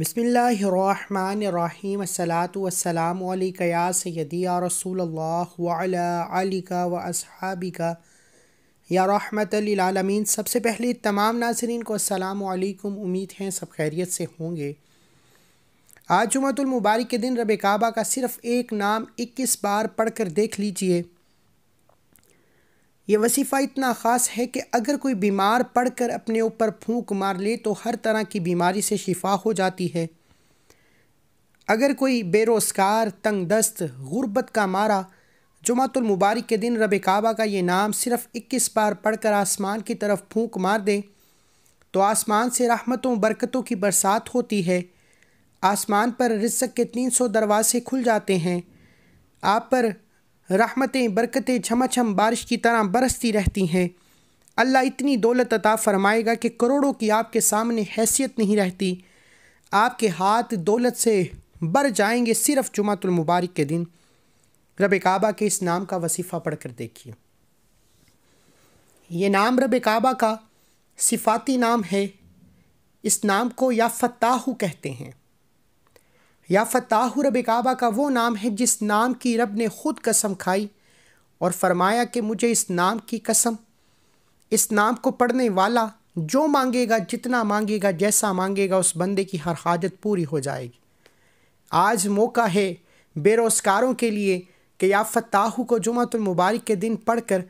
बसमीम सलातमया सैदी या रसूल अलिका व असहाबिका या रहमत आलमीन सबसे पहले तमाम नाजरीन को असलकुम उम्मीद हैं सब खैरियत से होंगे आज जुमतुलमुबारक के दिन रब काबा का सिर्फ़ एक नाम इक्कीस बार पढ़ कर देख लीजिए ये वसीफ़ा इतना ख़ास है कि अगर कोई बीमार पड़ कर अपने ऊपर फूंक मार ले तो हर तरह की बीमारी से शिफा हो जाती है अगर कोई बेरोज़गार तंग दस्त गुर्बत का मारा जुमातुल मुबारक के दिन रब काबा का ये नाम सिर्फ इक्कीस बार पढ़कर आसमान की तरफ फूंक मार दे तो आसमान से रहमतों बरकतों की बरसात होती है आसमान पर रिस्क के तीन सौ दरवाज़े खुल जाते हैं आप पर रहमतें बरकतें छमछम बारिश की तरह बरसती रहती हैं अल्लाह इतनी दौलत अता फरमाएगा कि करोड़ों की आपके सामने हैसियत नहीं रहती आपके हाथ दौलत से बर जाएंगे सिर्फ जुमातुलमबारक के दिन रब काबा के इस नाम का वसीफ़ा पढ़ कर देखिए ये नाम रब काबा का सिफाती नाम है इस नाम को या फताहू कहते हैं या फ़ताह रब काबा का वो नाम है जिस नाम की रब ने खुद कसम खाई और फरमाया कि मुझे इस नाम की कसम इस नाम को पढ़ने वाला जो मांगेगा जितना मांगेगा जैसा मांगेगा उस बंदे की हर हाजत पूरी हो जाएगी आज मौका है बेरोज़गारों के लिए कि या फ़ताहू को जुमतुलमबारक के दिन पढ़ कर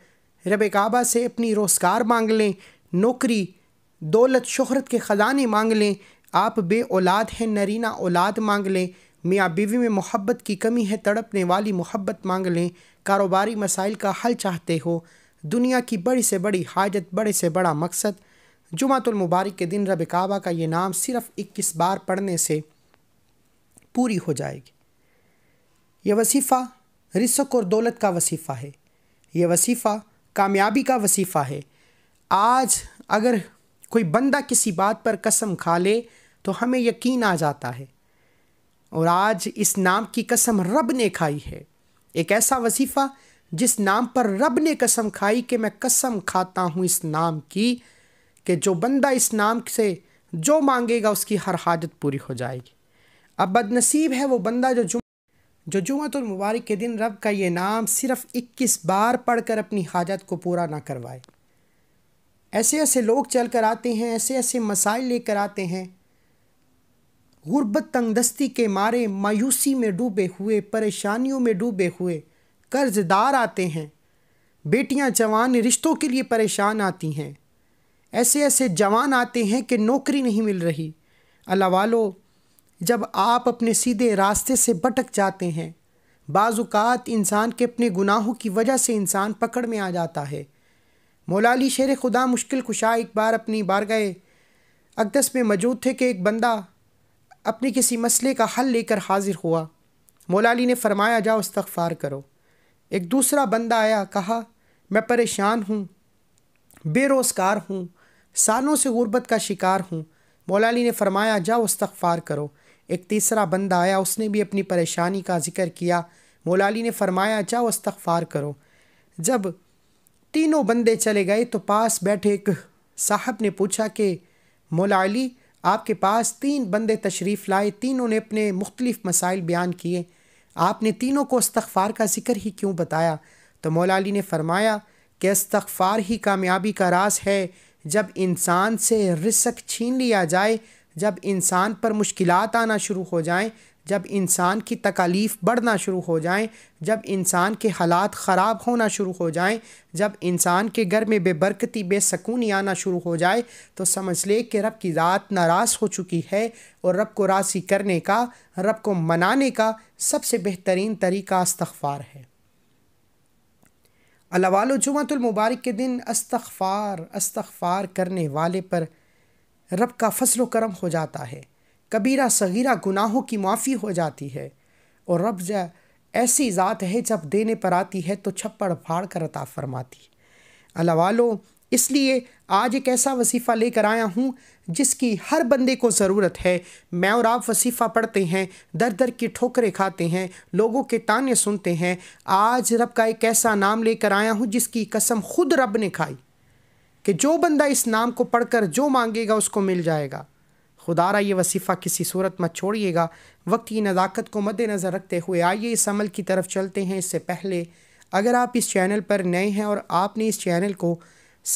रब काबा से अपनी रोज़गार मांग लें नौकरी दौलत शहरत के ख़जाने मांग लें आप बे औलाद हैं नरीना औलाद मांग लें मियाँ बीवी में मोहब्बत की कमी है तड़पने वाली मोहब्बत मांग लें कारोबारी मसाइल का हल चाहते हो दुनिया की बड़ी से बड़ी हाजत बड़े से बड़ा मकसद जुमातुलमबारक के दिन रब काबा का ये नाम सिर्फ़ इक्कीस बार पढ़ने से पूरी हो जाएगी यह वसीफ़ा रिसक और दौलत का वसीफ़ा है यह वसीफ़ा कामयाबी का वसीफ़ा है आज अगर कोई बंदा किसी बात पर कसम खा ले तो हमें यकीन आ जाता है और आज इस नाम की कसम रब ने खाई है एक ऐसा वसीफ़ा जिस नाम पर रब ने कसम खाई कि मैं कसम खाता हूँ इस नाम की कि जो बंदा इस नाम से जो मांगेगा उसकी हर हाजत पूरी हो जाएगी अब बदनसीब है वो बंदा जो जुम जो और मुबारक के दिन रब का ये नाम सिर्फ इक्कीस बार पढ़कर अपनी हाजत को पूरा ना करवाए ऐसे ऐसे लोग चल कर आते हैं ऐसे ऐसे मसाइल लेकर आते हैं गुर्बत तंगदस्ती के मारे मायूसी में डूबे हुए परेशानियों में डूबे हुए कर्जदार आते हैं बेटियां जवान रिश्तों के लिए परेशान आती हैं ऐसे ऐसे जवान आते हैं कि नौकरी नहीं मिल रही अल्लाह जब आप अपने सीधे रास्ते से भटक जाते हैं बाजुकात इंसान के अपने गुनाहों की वजह से इंसान पकड़ में आ जाता है मौलाली शेर खुदा मुश्किल खुशा एक बार अपनी बारगाह अकदस में मौजूद थे कि एक बंदा अपने किसी मसले का हल लेकर हाजिर हुआ मौला ने फरमाया जाओ इस्तफ़ार करो एक दूसरा बंदा आया कहा मैं परेशान हूँ बेरोज़गार हूँ सालों से गुर्बत का शिकार हूँ मौला ने फरमाया जाओ इस्तफ़ार करो एक तीसरा बंदा आया उसने भी अपनी परेशानी का जिक्र किया मौला ने फरमाया जाओ इस्तफ़ार करो जब तीनों बंदे चले गए तो पास बैठे एक साहब ने पूछा कि मौला आपके पास तीन बंदे तशरीफ़ लाए तीनों ने अपने मुख्तलिफ़ मसाइल बयान किए आपने तीनों को इस्तफ़ार का जिक्र ही क्यों बताया तो मौला अली ने फरमाया कि इस्तफ़ार ही कामयाबी का रास है जब इंसान से रिसक छीन लिया जाए जब इंसान पर मुश्किलात आना शुरू हो जाएं जब इंसान की तकालीफ़ बढ़ना शुरू हो जाएं, जब इंसान के हालात ख़राब होना शुरू हो जाएं, जब इंसान के घर में बेबरकती बेसकूनी आना शुरू हो जाए तो समझ ले कि रब की ज़ात नाराज़ हो चुकी है और रब को राशि करने का रब को मनाने का सबसे बेहतरीन तरीका अस्तफ़ार है अलावाल जुमतुलमबारक के दिन अस्तफ़ार अस्तफ़ार करने वाले पर रब का फसल करम हो जाता है कबीरा सगीरा गुनाहों की माफ़ी हो जाती है और रब जा ऐसी ज़ात है जब देने पर आती है तो छप्पड़ फाड़ कर अता फरमाती है अल्लाह इसलिए आज एक ऐसा वसीफ़ा लेकर आया हूँ जिसकी हर बंदे को ज़रूरत है मैं और आप वसीफ़ा पढ़ते हैं दर दर की ठोकरें खाते हैं लोगों के ताने सुनते हैं आज रब का एक ऐसा नाम लेकर आया हूँ जिसकी कसम खुद रब ने खाई कि जो बंदा इस नाम को पढ़कर जो मांगेगा उसको मिल जाएगा खुदा ये वसीफ़ा किसी सूरत मत छोड़िएगा वक्त की नज़ाकत को मद्दनज़र रखते हुए आइए इस अमल की तरफ चलते हैं इससे पहले अगर आप इस चैनल पर नए हैं और आपने इस चैनल को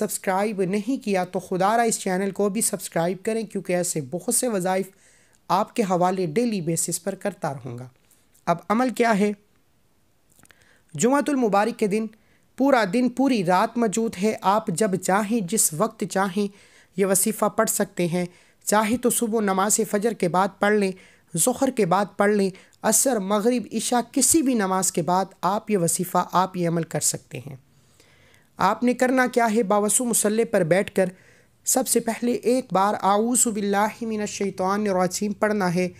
सब्सक्राइब नहीं किया तो खुदा इस चैनल को भी सब्सक्राइब करें क्योंकि ऐसे बहुत से वज़ाइफ़ आपके हवाले डेली बेसिस पर करता रहूँगा अब अमल क्या है जुमातुलमबारक के दिन पूरा दिन पूरी रात मौजूद है आप जब चाहें जिस वक्त चाहें यह वसीफ़ा पढ़ सकते हैं चाहे तो सुबह नमाज फ़जर के बाद पढ़ लें ज़हर के बाद पढ़ लें असर मग़रब इशा किसी भी नमाज के बाद आप ये वसीफ़ा आप ये अमल कर सकते हैं आपने करना क्या है बावसु मसल्ले पर बैठ कर सबसे पहले एक बार रसीम पढ़ना है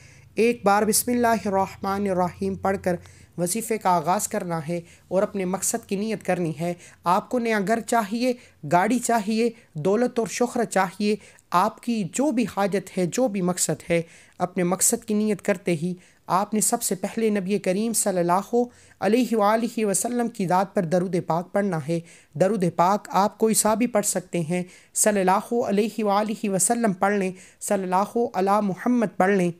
एक बार बसमिल्लर पढ़ कर वजीफ़े का आगाज़ करना है और अपने मकसद की नीयत करनी है आपको नया घर चाहिए गाड़ी चाहिए दौलत और शहरत चाहिए आपकी जो भी हाजत है जो भी मकसद है अपने मकसद की नीयत करते ही आपने सबसे पहले नबी करीम सल्लल्लाहु अलैहि वसल्लम की दाद पर दरुद पाक पढ़ना है दरुद पाक आप कोई सा भी पढ़ सकते हैं सल्लल्लाहु अलैहि वसल्लम पढ़ लें सल्लल्लाहु अला मुहम्मद पढ़ लें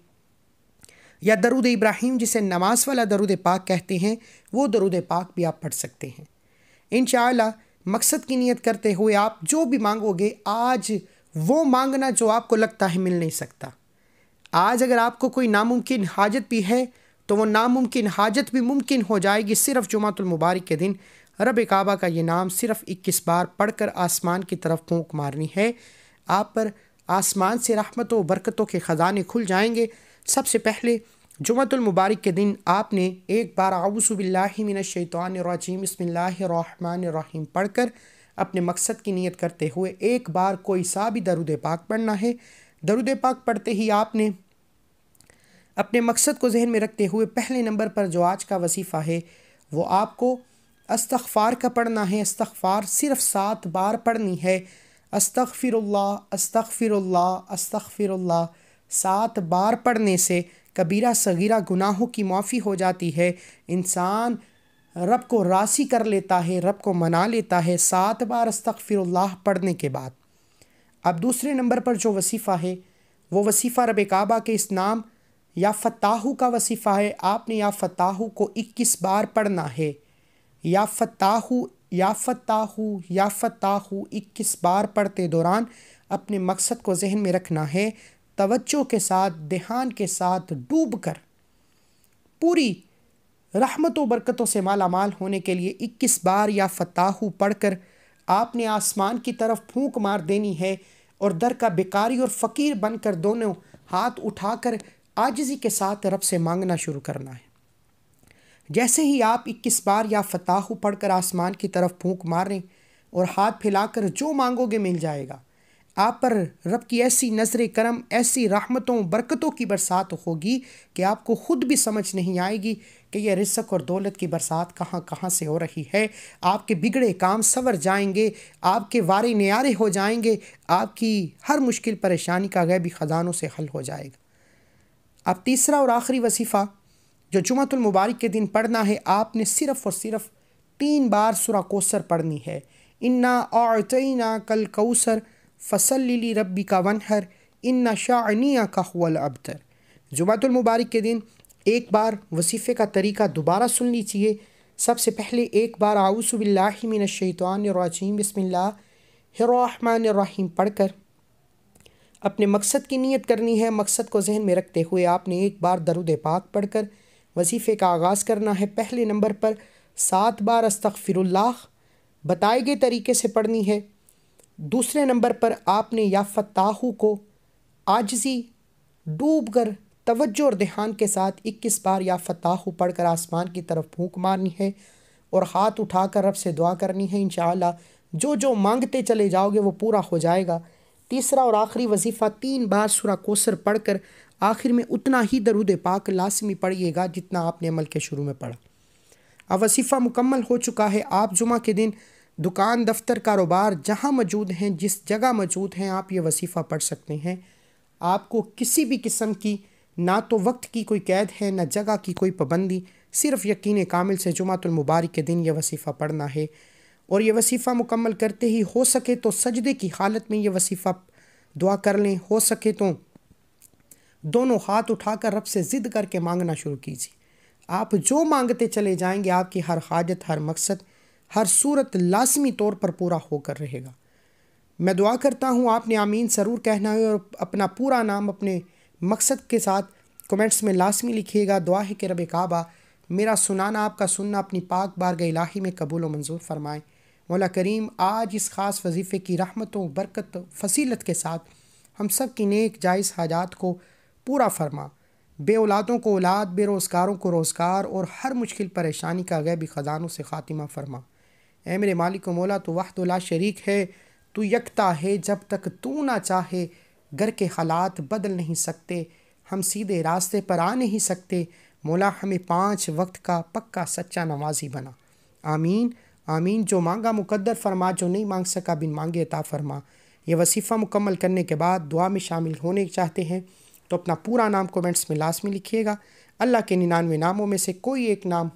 या दरुद इब्राहिम जिसे नमाज वाला दरुद पाक कहते हैं वो दरुद पाक भी आप पढ़ सकते हैं इन मकसद की नीयत करते हुए आप जो भी मांगोगे आज वो मांगना जो आपको लगता है मिल नहीं सकता आज अगर आपको कोई नामुमकिन हाजत भी है तो वो नामुमकिन हाजत भी मुमकिन हो जाएगी सिर्फ जुमातुलमबारक के दिन रब काबा का ये नाम सिर्फ इक्कीस बार पढ़कर आसमान की तरफ फूक मारनी है आप पर आसमान से राहमतों बरकतों के ख़जाने खुल जाएंगे सबसे पहले जुमतुल मुबारक के दिन आपने एक बार आउसबिल्लिमिनशैतवानरजीम पढ़ पढ़कर अपने मकसद की नीयत करते हुए एक बार कोई सा भी दरुद पाक पढ़ना है दरुद पाक पढ़ते ही आपने अपने मकसद को जहन में रखते हुए पहले नंबर पर जो आज का वसीफ़ा है वो आपको अस्तफ़ार का पढ़ना है अस्तफ़ार सिर्फ सात बार पढ़नी है अस्तफ़िरल्ला अस्तफ़िरल्ला अस्तफ़िरल्ला सात बार पढ़ने से कबीरा सगीरा गुनाहों की माफ़ी हो जाती है इंसान रब को राशि कर लेता है रब को मना लेता है सात बार अस्तफ़िरल्ला पढ़ने के बाद अब दूसरे नंबर पर जो वसीफ़ा है वो वसीफ़ा रब काबा के इस नाम या फताहू का वसीफ़ा है आपने या फताहू को 21 बार पढ़ना है या फताहू या फताहू या फताहू 21 बार पढ़ते दौरान अपने मकसद को जहन में रखना है तवज्जो के साथ देहान के साथ डूब कर पूरी रहमत व बरकतों से मालामाल होने के लिए इक्कीस बार या फताहू पढ़कर आपने आसमान की तरफ फूंक मार देनी है और दर का बेकारी और फ़कीर बनकर दोनों हाथ उठाकर आजजी के साथ रब से मांगना शुरू करना है जैसे ही आप इक्कीस बार या फताहू पढ़कर आसमान की तरफ फूंक मारें और हाथ फैलाकर जो मांगोगे मिल जाएगा आप पर रब की ऐसी नज़र करम ऐसी रहमतों बरकतों की बरसात होगी कि आपको ख़ुद भी समझ नहीं आएगी कि यह रिसक और दौलत की बरसात कहाँ कहाँ से हो रही है आपके बिगड़े काम सवर जाएंगे आपके वारे नारे हो जाएंगे आपकी हर मुश्किल परेशानी का गैबी ख़जानों से हल हो जाएगा अब तीसरा और आखिरी वसीफ़ा जो जुमतुलमबारक के दिन पढ़ना है आपने सिर्फ़ और सिर्फ़ तीन बार सुरा कोसर पढ़नी है इन्ना और कल कौसर फ़सल लीली रबी का वनहर इन नशानिया का हुल अबतर जुमातुलमबारक के दिन एक बार वसीफ़े का तरीका दोबारा सुन लीजिए सबसे पहले एक बार आउसबिल्लाशैतवानरजीम पढ़ कर अपने मकसद की नीयत करनी है मकसद को जहन में रखते हुए आपने एक बार दरुद पाक पढ़कर वसीफ़े का आगाज़ करना है पहले नंबर पर सात बार अस्तफ़िरल्ला बताए गए तरीके से पढ़नी है दूसरे नंबर पर आपने या फ़ताहू को आजजी डूब कर तवज्जो और ध्यान के साथ इक्कीस बार या फ़ताहू पढ़कर आसमान की तरफ भूख मारनी है और हाथ उठाकर रब से दुआ करनी है इन जो जो मांगते चले जाओगे वो पूरा हो जाएगा तीसरा और आखिरी वजीफ़ा तीन बार सुरा कोसर पढ़ कर आखिर में उतना ही दरुद पाक लाजमी पढ़िएगा जितना आपने अमल के शुरू में पढ़ा अब वजीफ़ा मुकम्मल हो चुका है आप जुमा के दिन दुकान दफ्तर कारोबार जहाँ मौजूद हैं जिस जगह मौजूद हैं आप ये वसीफ़ा पढ़ सकते हैं आपको किसी भी किस्म की ना तो वक्त की कोई कैद है ना जगह की कोई पाबंदी सिर्फ़ यकीन कामिल से जुमातुलमबारक के दिन यह वसीफ़ा पढ़ना है और यह वसीफ़ा मुकम्मल करते ही हो सके तो सजदे की हालत में यह वसीफ़ा दुआ कर लें हो सके तो दोनों हाथ उठाकर रब से ज़िद करके मांगना शुरू कीजिए आप जो मांगते चले जाएंगे आपकी हर हाजत हर मकसद हर सूरत लाजमी तौर पर पूरा होकर रहेगा मैं दुआ करता हूँ आपने आमीन ज़रूर कहना है और अपना पूरा नाम अपने मकसद के साथ कमेंट्स में लाजमी लिखिएगा दुआ है कि रब काबा मेरा सुनाना आपका सुनना अपनी पाक बारग इलाही में कबूल मंजूर फ़रमाएँ मौला करीम आज इस ख़ास वजीफ़े की रहमतों बरकत फसीलत के साथ हम सब की नेक जायज़ हाजात को पूरा फरमा बे औलादों को औलाद बेरोज़गारों को रोज़गार और हर मुश्किल परेशानी का गैबी ख़जानों से ख़ातिमा फरमा ए मेरे मालिक मौला तो ला शरीक है तू यकता है जब तक तू ना चाहे घर के हालात बदल नहीं सकते हम सीधे रास्ते पर आ नहीं सकते मौला हमें पाँच वक्त का पक्का सच्चा नमाजी बना आमीन आमीन जो मांगा मुकद्दर फरमा जो नहीं मांग सका बिन मांगे ता फरमा यह वसीफ़ा मुकम्मल करने के बाद दुआ में शामिल होने चाहते हैं तो अपना पूरा नाम कमेंट्स में लाजमी लिखिएगा अल्लाह के निन्यानवे नामों में से कोई एक नाम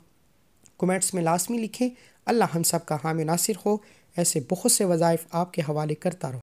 कमेंट्स में लाजमी लिखें अल्लाह हम सब का हामी नासिर हो ऐसे बहुत से वज़ाइफ़ आपके हवाले करता रहो